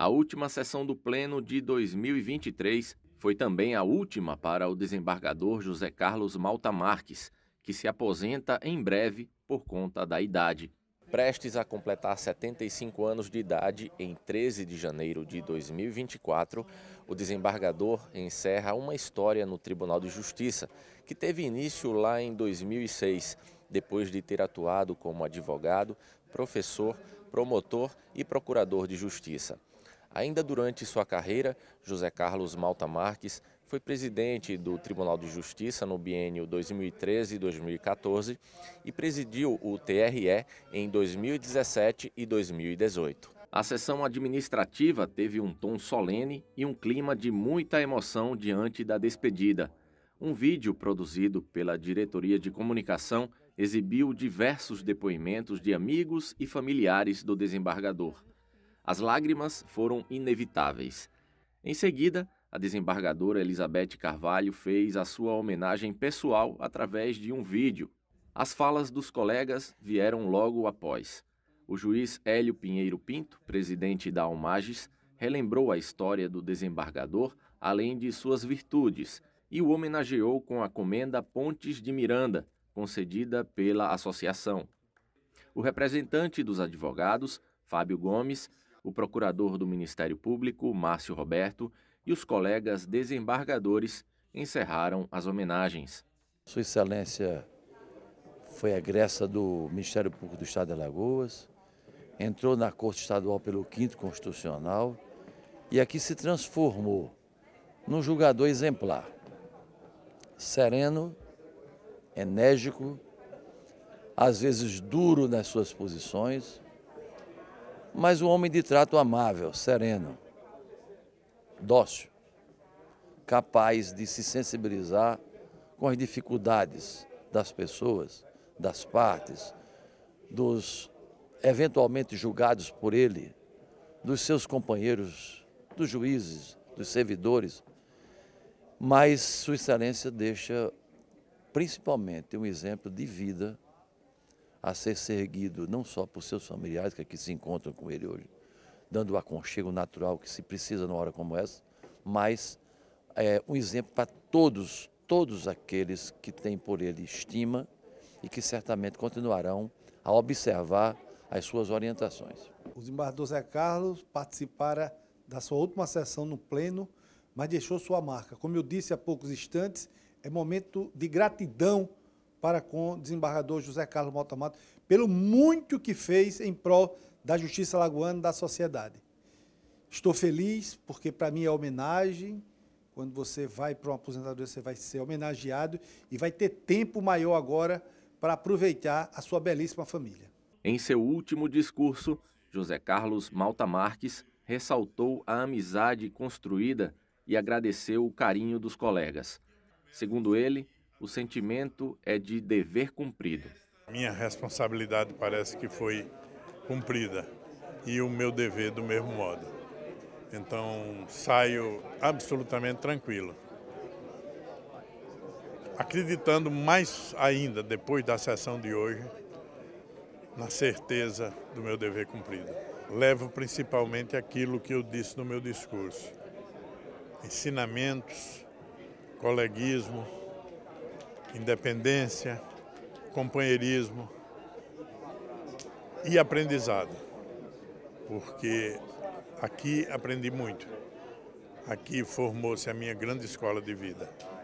A última sessão do Pleno de 2023 foi também a última para o desembargador José Carlos Malta Marques, que se aposenta em breve por conta da idade. Prestes a completar 75 anos de idade, em 13 de janeiro de 2024, o desembargador encerra uma história no Tribunal de Justiça, que teve início lá em 2006, depois de ter atuado como advogado, professor, promotor e procurador de justiça. Ainda durante sua carreira, José Carlos Malta Marques foi presidente do Tribunal de Justiça no biênio 2013-2014 e presidiu o TRE em 2017 e 2018. A sessão administrativa teve um tom solene e um clima de muita emoção diante da despedida. Um vídeo produzido pela Diretoria de Comunicação exibiu diversos depoimentos de amigos e familiares do desembargador. As lágrimas foram inevitáveis. Em seguida, a desembargadora Elizabeth Carvalho fez a sua homenagem pessoal através de um vídeo. As falas dos colegas vieram logo após. O juiz Hélio Pinheiro Pinto, presidente da Almages, relembrou a história do desembargador, além de suas virtudes, e o homenageou com a comenda Pontes de Miranda, concedida pela associação. O representante dos advogados, Fábio Gomes, o procurador do Ministério Público, Márcio Roberto, e os colegas desembargadores encerraram as homenagens. Sua Excelência foi egressa do Ministério Público do Estado de Alagoas, entrou na Corte Estadual pelo Quinto Constitucional e aqui se transformou num julgador exemplar, sereno, enérgico, às vezes duro nas suas posições, mas um homem de trato amável, sereno, dócil, capaz de se sensibilizar com as dificuldades das pessoas, das partes, dos eventualmente julgados por ele, dos seus companheiros, dos juízes, dos servidores. Mas Sua Excelência deixa principalmente um exemplo de vida a ser seguido não só por seus familiares que aqui é se encontram com ele hoje, dando o aconchego natural que se precisa numa hora como essa, mas é um exemplo para todos, todos aqueles que têm por ele estima e que certamente continuarão a observar as suas orientações. O desembargador Zé Carlos participara da sua última sessão no Pleno, mas deixou sua marca. Como eu disse há poucos instantes, é momento de gratidão para com o desembargador José Carlos Mota Mato, pelo muito que fez em prol da justiça lagoana e da sociedade. Estou feliz porque para mim é homenagem. Quando você vai para uma aposentadoria, você vai ser homenageado e vai ter tempo maior agora para aproveitar a sua belíssima família. Em seu último discurso, José Carlos Malta Marques ressaltou a amizade construída e agradeceu o carinho dos colegas. Segundo ele, o sentimento é de dever cumprido. Minha responsabilidade parece que foi cumprida e o meu dever do mesmo modo. Então saio absolutamente tranquilo. Acreditando mais ainda depois da sessão de hoje na certeza do meu dever cumprido. Levo principalmente aquilo que eu disse no meu discurso: ensinamentos, coleguismo, independência, companheirismo e aprendizado. Porque aqui aprendi muito. Aqui formou-se a minha grande escola de vida.